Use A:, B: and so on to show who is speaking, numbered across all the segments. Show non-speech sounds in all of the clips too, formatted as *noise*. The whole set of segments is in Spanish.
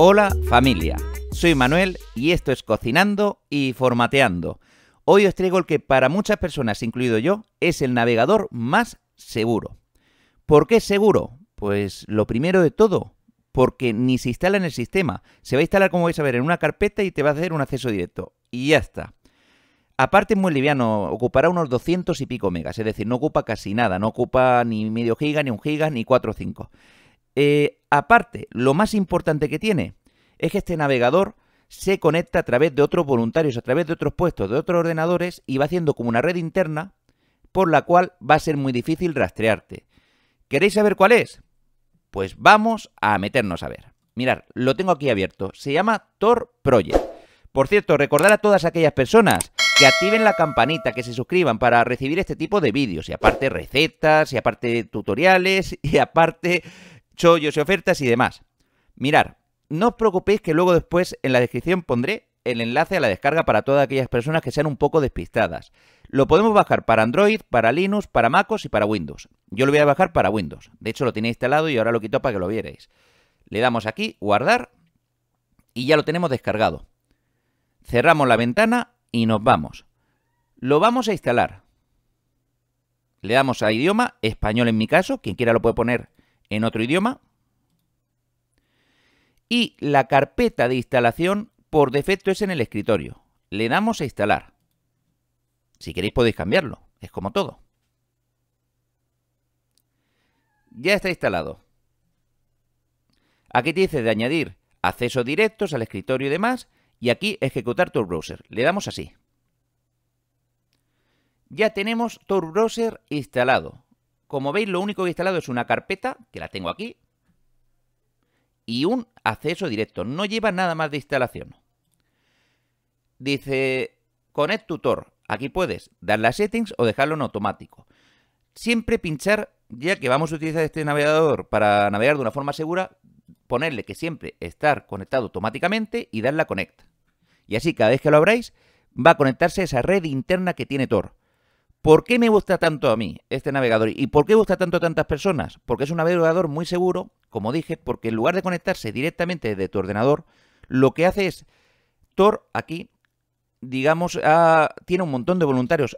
A: Hola familia, soy Manuel y esto es Cocinando y Formateando. Hoy os traigo el que para muchas personas, incluido yo, es el navegador más seguro. ¿Por qué seguro? Pues lo primero de todo, porque ni se instala en el sistema. Se va a instalar, como vais a ver, en una carpeta y te va a hacer un acceso directo. Y ya está. Aparte es muy liviano, ocupará unos 200 y pico megas, es decir, no ocupa casi nada, no ocupa ni medio giga, ni un giga, ni 4 o 5. Eh, aparte, lo más importante que tiene es que este navegador se conecta a través de otros voluntarios, a través de otros puestos, de otros ordenadores y va haciendo como una red interna por la cual va a ser muy difícil rastrearte. ¿Queréis saber cuál es? Pues vamos a meternos a ver. Mirad, lo tengo aquí abierto. Se llama Tor Project. Por cierto, recordar a todas aquellas personas que activen la campanita, que se suscriban para recibir este tipo de vídeos. Y aparte recetas, y aparte tutoriales, *laughs* y aparte chollos y ofertas y demás. Mirar, no os preocupéis que luego después en la descripción pondré el enlace a la descarga para todas aquellas personas que sean un poco despistadas. Lo podemos bajar para Android, para Linux, para MacOS y para Windows. Yo lo voy a bajar para Windows. De hecho, lo tenía instalado y ahora lo quito para que lo vierais. Le damos aquí, guardar, y ya lo tenemos descargado. Cerramos la ventana y nos vamos. Lo vamos a instalar. Le damos a idioma, español en mi caso, quien quiera lo puede poner en otro idioma. Y la carpeta de instalación por defecto es en el escritorio. Le damos a instalar. Si queréis podéis cambiarlo, es como todo. Ya está instalado. Aquí te dice de añadir accesos directos al escritorio y demás, y aquí ejecutar Tor browser. Le damos así. Ya tenemos Tor Browser instalado. Como veis, lo único que he instalado es una carpeta, que la tengo aquí, y un acceso directo. No lleva nada más de instalación. Dice, Connect Tor. Aquí puedes dar las settings o dejarlo en automático. Siempre pinchar, ya que vamos a utilizar este navegador para navegar de una forma segura, ponerle que siempre estar conectado automáticamente y darle a Connect. Y así cada vez que lo abráis, va a conectarse a esa red interna que tiene Tor. ¿Por qué me gusta tanto a mí este navegador? ¿Y por qué gusta tanto a tantas personas? Porque es un navegador muy seguro, como dije, porque en lugar de conectarse directamente desde tu ordenador, lo que hace es Tor aquí, digamos, ah, tiene un montón de voluntarios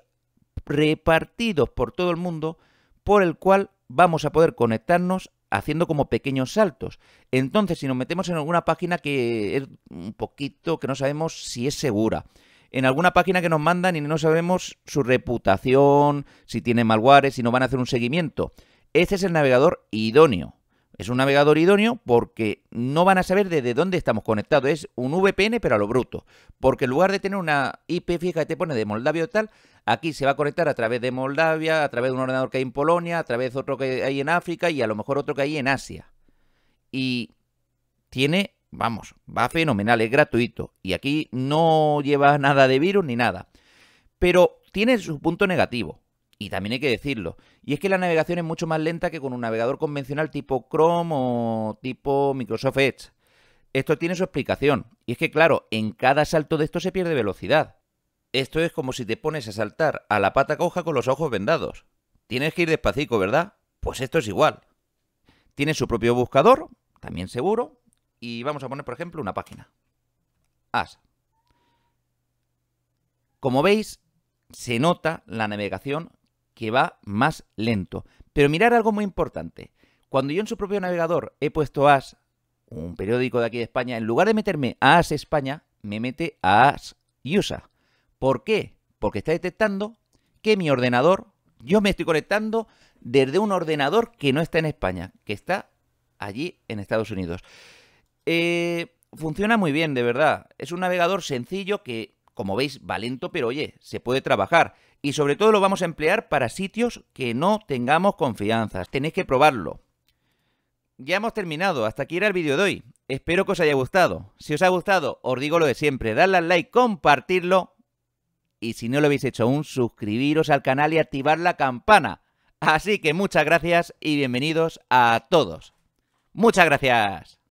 A: repartidos por todo el mundo, por el cual vamos a poder conectarnos haciendo como pequeños saltos. Entonces, si nos metemos en alguna página que es un poquito, que no sabemos si es segura, en alguna página que nos mandan y no sabemos su reputación, si tiene malware, si no van a hacer un seguimiento. Este es el navegador idóneo. Es un navegador idóneo porque no van a saber desde dónde estamos conectados. Es un VPN, pero a lo bruto. Porque en lugar de tener una IP fija que te pone de Moldavia o tal, aquí se va a conectar a través de Moldavia, a través de un ordenador que hay en Polonia, a través de otro que hay en África y a lo mejor otro que hay en Asia. Y tiene Vamos, va fenomenal, es gratuito. Y aquí no lleva nada de virus ni nada. Pero tiene su punto negativo. Y también hay que decirlo. Y es que la navegación es mucho más lenta que con un navegador convencional tipo Chrome o tipo Microsoft Edge. Esto tiene su explicación. Y es que, claro, en cada salto de esto se pierde velocidad. Esto es como si te pones a saltar a la pata coja con los ojos vendados. Tienes que ir despacito, ¿verdad? Pues esto es igual. Tiene su propio buscador, también seguro, y vamos a poner, por ejemplo, una página. As. Como veis, se nota la navegación que va más lento. Pero mirar algo muy importante. Cuando yo en su propio navegador he puesto AS, un periódico de aquí de España, en lugar de meterme a AS España, me mete a AS USA. ¿Por qué? Porque está detectando que mi ordenador, yo me estoy conectando desde un ordenador que no está en España, que está allí en Estados Unidos. Eh, funciona muy bien, de verdad. Es un navegador sencillo que, como veis, va lento, pero oye, se puede trabajar. Y sobre todo lo vamos a emplear para sitios que no tengamos confianza. Tenéis que probarlo. Ya hemos terminado, hasta aquí era el vídeo de hoy. Espero que os haya gustado. Si os ha gustado, os digo lo de siempre, dadle al like, compartirlo y si no lo habéis hecho aún, suscribiros al canal y activar la campana. Así que muchas gracias y bienvenidos a todos. Muchas gracias.